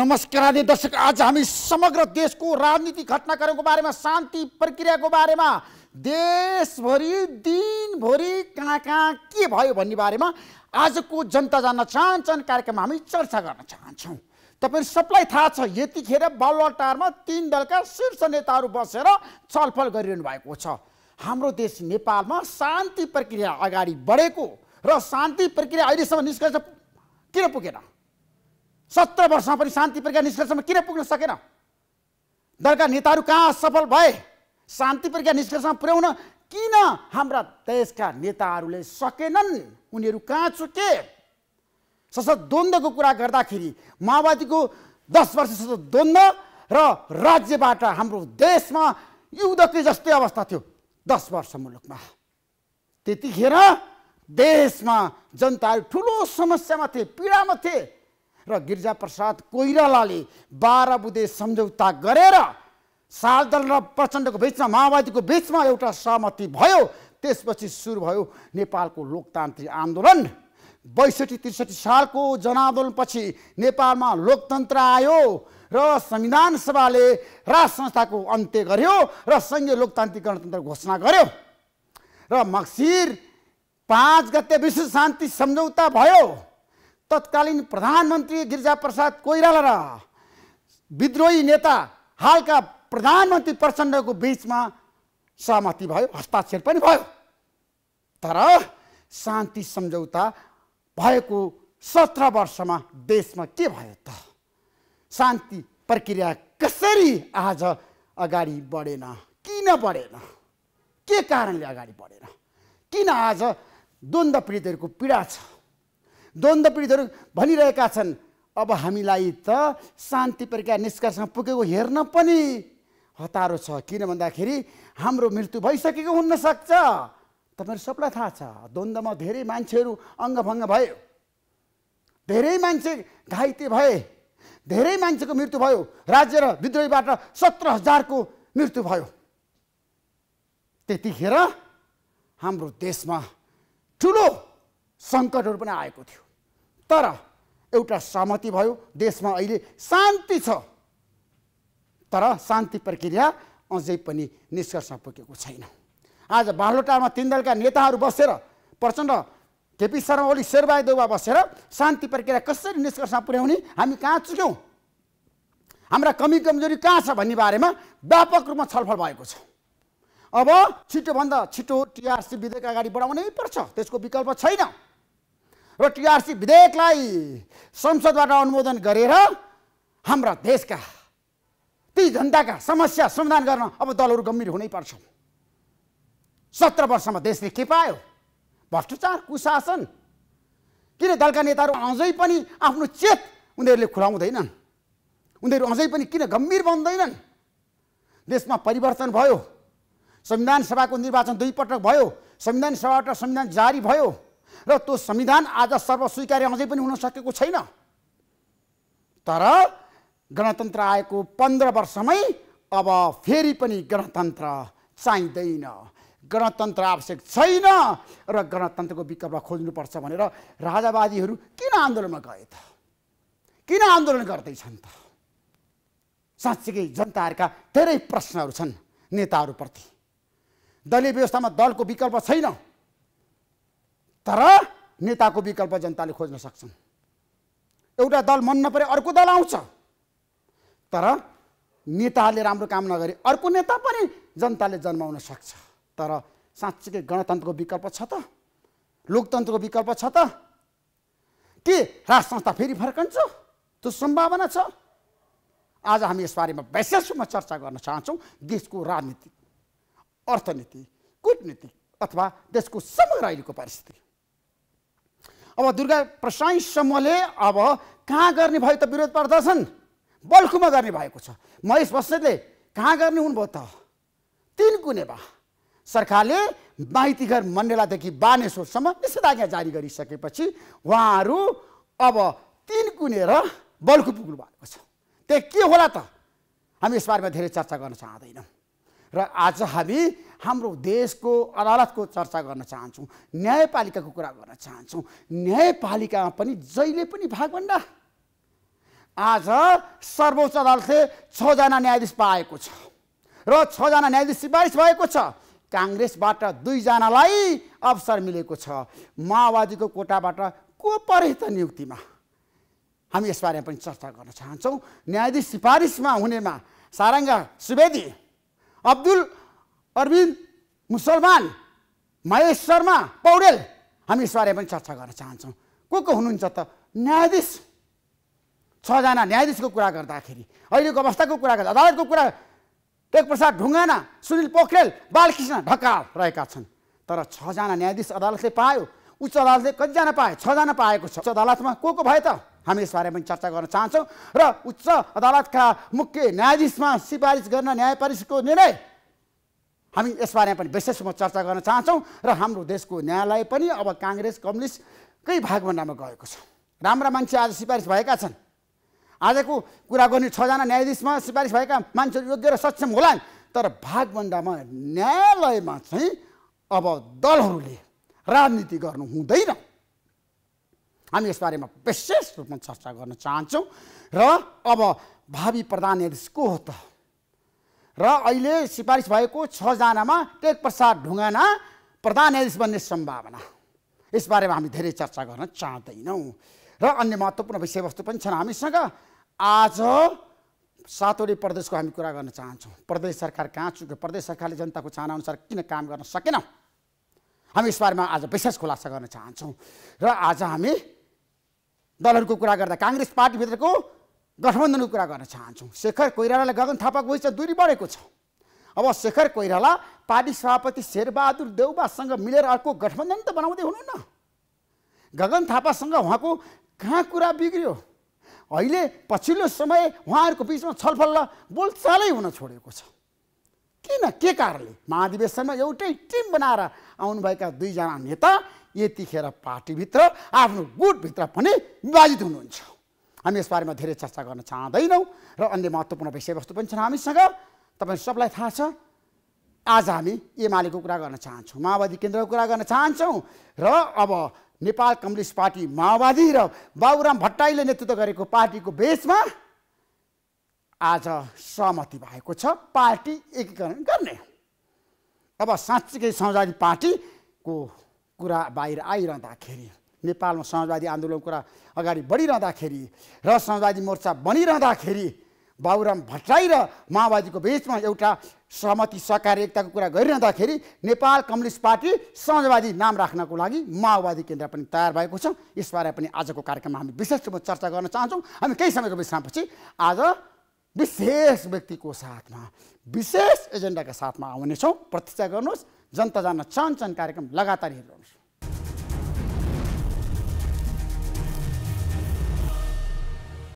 नमस्कार दर्शक आज हामी समग्र देशको राजनीतिक घटनाक्रमको बारेमा शान्ति प्रक्रियाको बारेमा देशभरि दिनभरि कहाँ कहाँ के भयो भन्ने बारेमा आजको जनता जान्न चाहन्छन् कार्यक्रममा हामी चर्चा गर्न चाहन्छौँ तपाईँ सबलाई थाहा छ यतिखेर टारमा तिन दलका शीर्ष नेताहरू बसेर छलफल गरिरहनु भएको छ हाम्रो देश नेपालमा शान्ति प्रक्रिया अगाडि बढेको र शान्ति प्रक्रिया अहिलेसम्म निष्कर्ष किन पुगेन सत्र वर्षमा पनि शान्ति प्रक्रिया निष्कर्षमा किन पुग्न सकेन दलका नेताहरू कहाँ असफल भए शान्ति प्रक्रिया निष्कर्षमा पुर्याउन किन हाम्रा देशका नेताहरूले सकेनन् उनीहरू कहाँ चुके सशस्त्र द्वन्द्वको कुरा गर्दाखेरि माओवादीको दस वर्ष सशस्त्र द्वन्द्व र राज्यबाट हाम्रो देशमा युद्धकै जस्तै अवस्था थियो दस वर्ष मुलुकमा त्यतिखेर देशमा जनताहरू ठुलो समस्यामा थिए पीडामा थिए र गिरिजाप्रसाद कोइरालाले बाह्र बुधे सम्झौता गरेर दल र प्रचण्डको बिचमा माओवादीको बिचमा एउटा सहमति भयो त्यसपछि सुरु भयो नेपालको लोकतान्त्रिक आन्दोलन बैसठी त्रिसठी सालको जनआन्दोलनपछि नेपालमा लोकतन्त्र आयो र संविधान सभाले राज संस्थाको अन्त्य गर्यो र सङ्घीय लोकतान्त्रिक गणतन्त्र घोषणा गर्यो र मक्सिर पाँच गते विश्व शान्ति सम्झौता भयो तत्कालीन प्रधानमन्त्री गिरिजाप्रसाद कोइराला र विद्रोही नेता हालका प्रधानमन्त्री प्रचण्डको बिचमा सहमति भयो हस्ताक्षर पनि भयो तर शान्ति सम्झौता भएको सत्र वर्षमा देशमा के भयो त शान्ति प्रक्रिया कसरी आज अगाडि बढेन किन बढेन के कारणले अगाडि बढेन किन आज द्वन्द्व पीडितहरूको पीडा छ द्वन्द पीडितहरू भनिरहेका छन् अब हामीलाई त शान्ति प्रक्रिया निष्कर्षमा पुगेको हेर्न पनि हतारो छ किन भन्दाखेरि हाम्रो मृत्यु भइसकेको हुनसक्छ तपाईँहरू सबलाई थाहा छ द्वन्द्वमा धेरै मान्छेहरू अङ्गभङ्ग भयो धेरै मान्छे घाइते भए धेरै मान्छेको मृत्यु भयो राज्य र विद्रोहीबाट सत्र हजारको मृत्यु भयो त्यतिखेर हाम्रो देशमा ठुलो सङ्कटहरू पनि आएको थियो तर एउटा सहमति भयो देशमा अहिले शान्ति छ तर शान्ति प्रक्रिया अझै पनि निष्कर्षमा पुगेको छैन आज बालोटारमा तिन दलका नेताहरू बसेर प्रचण्ड केपी शर्मा ओली देउवा बसेर शान्ति प्रक्रिया कसरी निष्कर्षमा पुर्याउने हामी कहाँ चुक्यौँ हाम्रा कमी कमजोरी कहाँ छ भन्ने बारेमा व्यापक रूपमा छलफल भएको छ अब छिटोभन्दा छिटो टिआरसी विधेयक अगाडि बढाउनै पर्छ त्यसको विकल्प छैन र टिआरसी विधेयकलाई संसदबाट अनुमोदन गरेर हाम्रा देशका ती जनताका समस्या समाधान गर्न अब दलहरू गम्भीर हुनै पर्छ सत्र वर्षमा देशले के पायो भ्रष्टाचार कुशासन किन दलका नेताहरू अझै पनि आफ्नो चेत उनीहरूले खुलाउँदैनन् उनीहरू अझै पनि किन गम्भीर बन्दैनन् देशमा परिवर्तन भयो संविधान सभाको निर्वाचन दुईपटक भयो संविधान सभाबाट संविधान जारी भयो र त्यो संविधान आज सर्वस्वीकार्य अझै पनि हुन सकेको छैन तर गणतन्त्र आएको पन्ध्र वर्षमै अब फेरि पनि गणतन्त्र चाहिँदैन गणतन्त्र आवश्यक छैन र गणतन्त्रको विकल्प खोज्नुपर्छ भनेर राजावादीहरू किन आन्दोलनमा गए त किन आन्दोलन गर्दैछन् त साँच्चीकै जनताहरूका धेरै प्रश्नहरू छन् नेताहरूप्रति दलीय व्यवस्थामा दलको विकल्प छैन तर नेताको विकल्प जनताले खोज्न सक्छन् एउटा दल मन नपरे अर्को दल आउँछ तर नेताहरूले राम्रो काम नगरे अर्को नेता पनि जनताले जन्माउन सक्छ तर साँच्चीकै गणतन्त्रको विकल्प छ त लोकतन्त्रको विकल्प छ त के राज संस्था फेरि फर्कन्छ त्यो सम्भावना छ आज हामी यसबारेमा विशेष रूपमा चर्चा गर्न चाहन्छौँ देशको राजनीति अर्थनीति कुटनीति अथवा देशको समग्र अहिलेको परिस्थिति अब दुर्गा प्रसाई समूहले अब कहाँ गर्ने भयो त विरोध प्रदर्शन बल्खुमा गर्ने भएको छ महेश बस्नेतले कहाँ गर्ने हुनुभयो त तिन गुने बा सरकारले माइतीघर मण्डेलादेखि बानेश्वरसम्म निषेधाज्ञा जारी गरिसकेपछि उहाँहरू अब तिन कुनेर बल्खु पुग्नु भएको छ त्यहाँ के होला त हामी यसबारेमा धेरै चर्चा गर्न चाहँदैनौँ र आज हामी हाम्रो देशको अदालतको चर्चा गर्न चाहन्छौँ न्यायपालिकाको कुरा गर्न चाहन्छौँ न्यायपालिकामा पनि जहिले पनि भागभन्डा आज सर्वोच्च अदालतले छजना न्यायाधीश पाएको छ र छजना न्यायाधीश सिफारिस भएको छ काङ्ग्रेसबाट दुईजनालाई अवसर मिलेको छ माओवादीको कोटाबाट को परे त नियुक्तिमा हामी यसबारेमा पनि चर्चा गर्न चाहन्छौँ न्यायाधीश सिफारिसमा हुनेमा सारङ्ग सुवेदी अब्दुल अरविन्द मुसलमान महेश शर्मा पौडेल हामी यसबारे पनि चर्चा गर्न चाहन्छौँ को को हुनुहुन्छ त न्यायाधीश छजना न्यायाधीशको कुरा गर्दाखेरि अहिलेको अवस्थाको कुरा गर्दा अदालतको कुरा टेकप्रसाद ढुङ्गाना सुनिल पोखरेल बालकृष्ण ढकाल रहेका छन् तर छजना न्यायाधीश अदालतले पायो उच्च अदालतले कतिजना पाए छजना पाएको छ उच्च अदालतमा को को भए त हामी यसबारे पनि चर्चा गर्न चाहन्छौँ र उच्च अदालतका मुख्य न्यायाधीशमा सिफारिस गर्न न्याय न्यायपालिसको निर्णय हामी यसबारेमा पनि विशेष म चर्चा गर्न चाहन्छौँ र हाम्रो देशको न्यायालय पनि अब काङ्ग्रेस कम्युनिस्टकै भागभन्डामा गएको छ राम्रा मान्छे आज सिफारिस भएका छन् आजको कुरा गर्ने छजना न्यायाधीशमा सिफारिस भएका मान्छेहरू योग्य र सक्षम होलान् तर भागभन्डामा न्यायालयमा चाहिँ अब दलहरूले राजनीति गर्नु हुँदैन हामी यसबारेमा विशेष रूपमा चर्चा गर्न चाहन्छौँ र अब भावी प्रधान न्यायाधीश को हो त र अहिले सिफारिस भएको छजनामा प्रसाद ढुङ्गाना प्रधान न्यायाधीश बन्ने सम्भावना यसबारेमा हामी धेरै चर्चा गर्न चाहँदैनौँ र अन्य महत्त्वपूर्ण विषयवस्तु पनि छन् हामीसँग आज सातवटै प्रदेशको हामी कुरा गर्न चाहन्छौँ प्रदेश सरकार कहाँ चुक्यो प्रदेश सरकारले जनताको चाहनाअनुसार किन काम गर्न सकेन हामी यसबारेमा आज विशेष खुलासा गर्न चाहन्छौँ र आज हामी दलहरूको कुरा गर्दा काङ्ग्रेस पार्टीभित्रको गठबन्धनको कुरा गर्न चाहन्छौँ शेखर कोइरालाले गगन थापाको भविष्य दूरी बढेको छ अब शेखर कोइराला पार्टी सभापति शेरबहादुर देउबासँग मिलेर अर्को गठबन्धन त बनाउँदै हुनुहुन्न गगन थापासँग उहाँको कहाँ कुरा बिग्रियो अहिले पछिल्लो समय उहाँहरूको बिचमा छलफल बोलचालै हुन छोडेको छ किन के कारणले महाधिवेशनमा एउटै टिम बनाएर आउनुभएका दुईजना नेता यतिखेर पार्टीभित्र आफ्नो गुटभित्र पनि विभाजित हुनुहुन्छ हामी यसबारेमा धेरै चर्चा गर्न चाहँदैनौँ र अन्य महत्त्वपूर्ण विषयवस्तु पनि छन् हामीसँग तपाईँ सबलाई थाहा छ आज हामी एमालेको कुरा गर्न चाहन्छौँ माओवादी केन्द्रको कुरा गर्न चाहन्छौँ र अब नेपाल कम्युनिस्ट पार्टी माओवादी र बाबुराम भट्टाईले नेतृत्व गरेको पार्टीको बेचमा आज सहमति भएको छ पार्टी एकीकरण गर्ने अब साँच्चीकै समाजवादी पार्टीको कुरा बाहिर आइरहँदाखेरि नेपालमा समाजवादी आन्दोलनको कुरा अगाडि बढिरहँदाखेरि र समाजवादी मोर्चा बनिरहँदाखेरि बाबुराम भट्टराई र माओवादीको बिचमा एउटा सहमति सकार्यताको कुरा गरिरहँदाखेरि नेपाल कम्युनिस्ट पार्टी समाजवादी नाम राख्नको लागि माओवादी केन्द्र पनि तयार भएको छ यसबारे पनि आजको कार्यक्रममा हामी विशेष रूपमा चर्चा गर्न चाहन्छौँ हामी केही समयको विश्रामपछि आज विशेष व्यक्तिको साथमा विशेष एजेन्डाका साथमा आउनेछौँ प्रतीक्षा गर्नुहोस् जनता जान्न चाहन्छन् कार्यक्रम लगातार हेर्नुहोस्